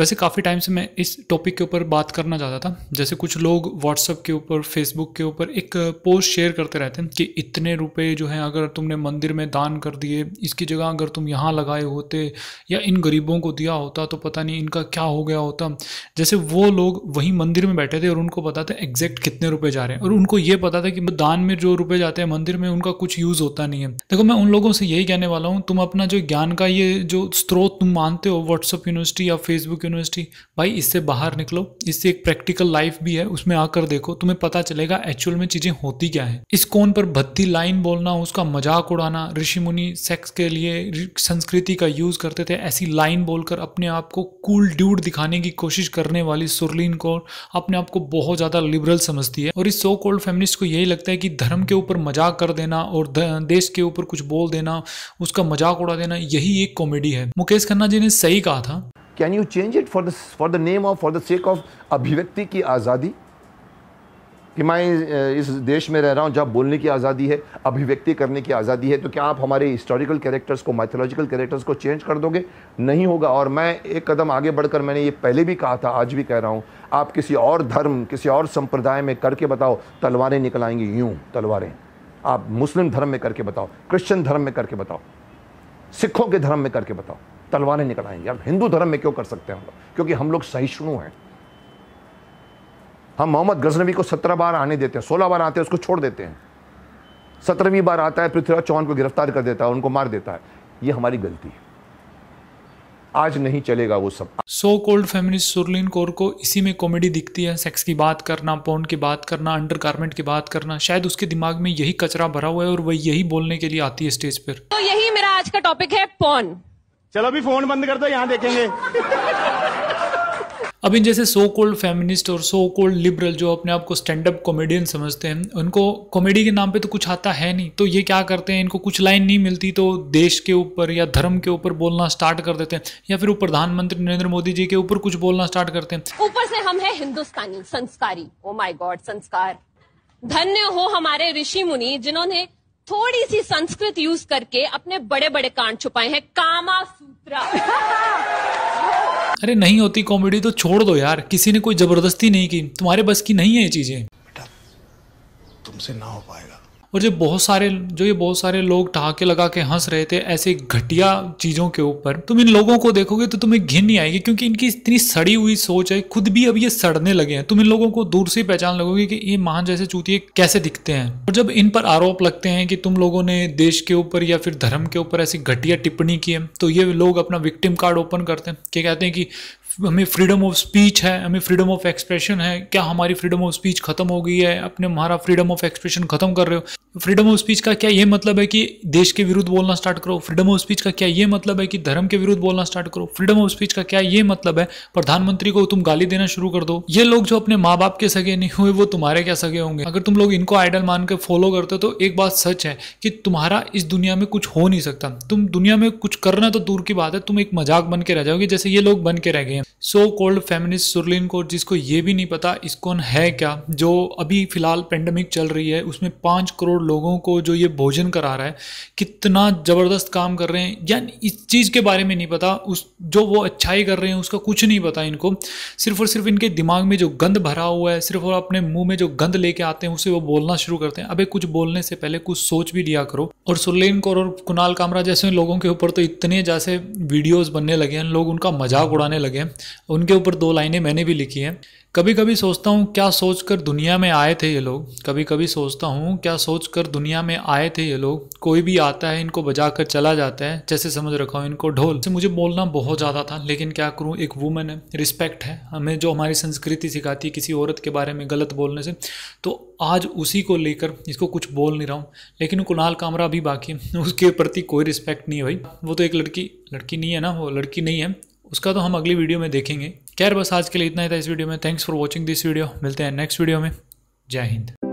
वैसे काफ़ी टाइम से मैं इस टॉपिक के ऊपर बात करना चाहता था जैसे कुछ लोग व्हाट्सअप के ऊपर फेसबुक के ऊपर एक पोस्ट शेयर करते रहते हैं कि इतने रुपए जो हैं अगर तुमने मंदिर में दान कर दिए इसकी जगह अगर तुम यहाँ लगाए होते या इन गरीबों को दिया होता तो पता नहीं इनका क्या हो गया होता जैसे वो लोग वहीं मंदिर में बैठे थे और उनको पता था एग्जैक्ट कितने रुपये जा रहे हैं और उनको ये पता था कि दान में जो रुपये जाते हैं मंदिर में उनका कुछ यूज़ होता नहीं है देखो मैं उन लोगों से यही कहने वाला हूँ तुम अपना जो ज्ञान का ये जो स्रोत तुम मानते हो व्हाट्सअप यूनिवर्सिटी या फेसबुक यूनिवर्सिटी भाई इससे बाहर निकलो इससे एक प्रैक्टिकल लाइफ भी है उसमें आकर देखो तुम्हें पता चलेगा एक्चुअल में चीज़ें होती क्या है इस कोन पर भत्ती लाइन बोलना उसका मजाक उड़ाना ऋषि मुनि सेक्स के लिए संस्कृति का यूज़ करते थे ऐसी लाइन बोलकर अपने आप को कूल ड्यूड दिखाने की कोशिश करने वाली सुरलीन कौर अपने आप को बहुत ज़्यादा लिबरल समझती है और इस सो कोल्ड फेमिनिस्ट को यही लगता है कि धर्म के ऊपर मजाक कर देना और देश के ऊपर कुछ बोल देना उसका मजाक उड़ा देना यही एक कॉमेडी है मुकेश खन्ना जी ने सही कहा था can you change it for the for the name of for the sake of अभिव्यक्ति की आज़ादी कि मैं इस देश में रह रहा हूँ जब बोलने की आज़ादी है अभिव्यक्ति करने की आज़ादी है तो क्या आप हमारे हिस्टोरिकल कैरेक्टर्स को माइथोलॉजिकल कैरेक्टर्स को चेंज कर दोगे नहीं होगा और मैं एक कदम आगे बढ़कर मैंने ये पहले भी कहा था आज भी कह रहा हूँ आप किसी और धर्म किसी और संप्रदाय में करके बताओ तलवारें निकल आएंगी यूँ तलवारें आप मुस्लिम धर्म में करके बताओ क्रिश्चियन धर्म में करके बताओ सिखों के धर्म में करके बताओ तलवारें निकल आएंगे आप हिंदू धर्म में क्यों कर सकते हैं क्योंकि हम लोग सहिष्णु हैं हम मोहम्मद गजनबी को सत्रह बार आने देते हैं सोलह बार आते हैं उसको छोड़ देते हैं सत्रहवीं बार आता है पृथ्वीराज चौहान को गिरफ्तार कर देता है उनको मार देता है ये हमारी गलती है आज नहीं चलेगा वो सब so called feminist Surleen Kaur को इसी में कॉमेडी दिखती है सेक्स की बात करना पोन की बात करना अंडर गारमेंट की बात करना शायद उसके दिमाग में यही कचरा भरा हुआ है और वह यही बोलने के लिए आती है स्टेज पर तो यही मेरा आज का टॉपिक है पोन चलो अभी फोन बंद कर दो यहाँ देखेंगे अब इन जैसे सो कोल्ड फेमिनिस्ट और सो कोल्ड लिबरल जो अपने आप को स्टैंड अप कॉमेडियन समझते हैं उनको कॉमेडी के नाम पे तो कुछ आता है नहीं तो ये क्या करते हैं इनको कुछ लाइन नहीं मिलती तो देश के ऊपर या धर्म के ऊपर बोलना स्टार्ट कर देते हैं या फिर प्रधानमंत्री नरेंद्र मोदी जी के ऊपर कुछ बोलना स्टार्ट करते हैं ऊपर से हम है हिंदुस्तानी संस्कारी ओ माई गॉड संस्कार धन्य हो हमारे ऋषि मुनि जिन्होंने थोड़ी सी संस्कृत यूज करके अपने बड़े बड़े कांड छुपाए हैं कामा सूत्रा अरे नहीं होती कॉमेडी तो छोड़ दो यार किसी ने कोई जबरदस्ती नहीं की तुम्हारे बस की नहीं है ये चीजें बेटा तुमसे ना हो पाएगा और जो बहुत सारे जो ये बहुत सारे लोग ठहाके लगा के हंस रहे थे ऐसे घटिया चीज़ों के ऊपर तुम इन लोगों को देखोगे तो तुम्हें घिन नहीं आएगी क्योंकि इनकी इतनी सड़ी हुई सोच है खुद भी अब ये सड़ने लगे हैं तुम इन लोगों को दूर से पहचान लगोगे कि ये महान जैसे चूतिए कैसे दिखते हैं और जब इन पर आरोप लगते हैं कि तुम लोगों ने देश के ऊपर या फिर धर्म के ऊपर ऐसी घटिया टिप्पणी की है तो ये लोग अपना विक्टिम कार्ड ओपन करते हैं कि कहते हैं कि हमें फ्रीडम ऑफ स्पीच है हमें फ्रीडम ऑफ एक्सप्रेशन है क्या हमारी फ्रीडम ऑफ स्पीच खत्म हो गई है अपने हमारा फ्रीडम ऑफ एक्सप्रेशन खत्म कर रहे हो फ्रीडम ऑफ स्पीच का क्या ये मतलब है कि देश के विरुद्ध बोलना स्टार्ट करो फ्रीडम ऑफ स्पीच का क्या ये मतलब है कि धर्म के विरुद्ध बोलना स्टार्ट करो फ्रीडम ऑफ स्पीच का क्या ये मतलब है प्रधानमंत्री को तुम गाली देना शुरू कर दो ये लोग जो अपने माँ बाप के सगे नहीं हुए वो तुम्हारे क्या सगे होंगे अगर तुम लोग इनको आइडल मान के फॉलो करते हो तो एक बात सच है कि तुम्हारा इस दुनिया में कुछ हो नहीं सकता तुम दुनिया में कुछ करना तो दूर की बात है तुम एक मजाक बन के रह जाओगे जैसे ये लोग बन के रह गए हैं so called feminist Surleen Kaur जिसको ये भी नहीं पता इसकोन है क्या जो अभी फिलहाल पेंडेमिक चल रही है उसमें पांच करोड़ करोड़ लोगों को जो ये भोजन करा रहा है कितना ज़बरदस्त काम कर रहे हैं या इस चीज़ के बारे में नहीं पता उस जो वो अच्छाई कर रहे हैं उसका कुछ नहीं पता इनको सिर्फ और सिर्फ इनके दिमाग में जो गंद भरा हुआ है सिर्फ और अपने मुंह में जो गंद लेके आते हैं उसे वो बोलना शुरू करते हैं अबे कुछ बोलने से पहले कुछ सोच भी लिया करो और सुलेन कौर और कुणाल कामरा जैसे लोगों के ऊपर तो इतने जैसे वीडियोज़ बनने लगे हैं लोग उनका मजाक उड़ाने लगे हैं उनके ऊपर दो लाइनें मैंने भी लिखी हैं कभी कभी सोचता हूँ क्या सोच कर दुनिया में आए थे ये लोग कभी कभी सोचता हूँ क्या सोच कर दुनिया में आए थे ये लोग कोई भी आता है इनको बजा कर चला जाता है जैसे समझ रखा हूँ इनको ढोल से मुझे बोलना बहुत ज़्यादा था लेकिन क्या करूँ एक वूमेन है रिस्पेक्ट है हमें जो हमारी संस्कृति सिखाती है किसी औरत के बारे में गलत बोलने से तो आज उसी को लेकर इसको कुछ बोल नहीं रहा हूँ लेकिन कुणाल कामरा भी बाकी उसके प्रति कोई रिस्पेक्ट नहीं है भाई वो तो एक लड़की लड़की नहीं है ना वो लड़की नहीं है उसका तो हम अगली वीडियो में देखेंगे खैर बस आज के लिए इतना ही था इस वीडियो में thanks for watching this video मिलते हैं नेक्स्ट वीडियो में जय हिंद